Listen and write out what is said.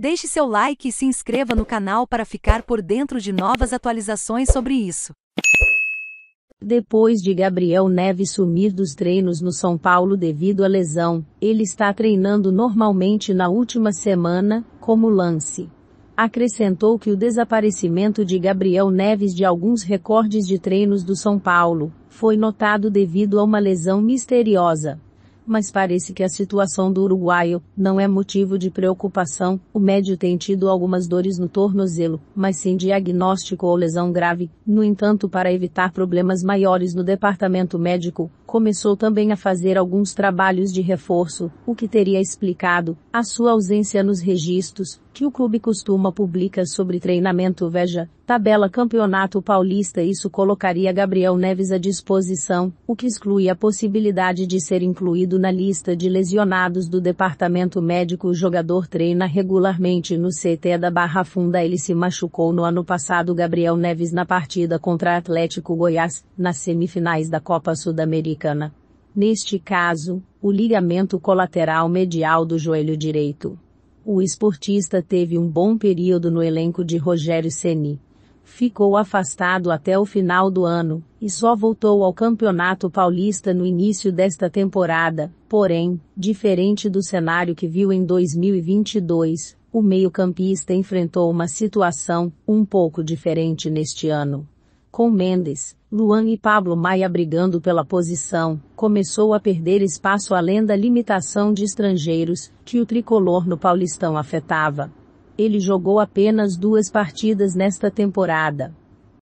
Deixe seu like e se inscreva no canal para ficar por dentro de novas atualizações sobre isso. Depois de Gabriel Neves sumir dos treinos no São Paulo devido à lesão, ele está treinando normalmente na última semana, como lance. Acrescentou que o desaparecimento de Gabriel Neves de alguns recordes de treinos do São Paulo foi notado devido a uma lesão misteriosa mas parece que a situação do uruguaio não é motivo de preocupação. O médio tem tido algumas dores no tornozelo, mas sem diagnóstico ou lesão grave. No entanto, para evitar problemas maiores no departamento médico, começou também a fazer alguns trabalhos de reforço, o que teria explicado a sua ausência nos registros que o clube costuma publica sobre treinamento Veja, tabela Campeonato Paulista. Isso colocaria Gabriel Neves à disposição, o que exclui a possibilidade de ser incluído na lista de lesionados do departamento médico. O jogador treina regularmente no CT da Barra Funda. Ele se machucou no ano passado Gabriel Neves na partida contra Atlético Goiás, nas semifinais da Copa Sudamericana americana. Neste caso, o ligamento colateral medial do joelho direito. O esportista teve um bom período no elenco de Rogério Ceni. Ficou afastado até o final do ano e só voltou ao Campeonato Paulista no início desta temporada. Porém, diferente do cenário que viu em 2022, o meio-campista enfrentou uma situação um pouco diferente neste ano. Com Mendes, Luan e Pablo Maia brigando pela posição, começou a perder espaço além da limitação de estrangeiros, que o tricolor no Paulistão afetava. Ele jogou apenas duas partidas nesta temporada,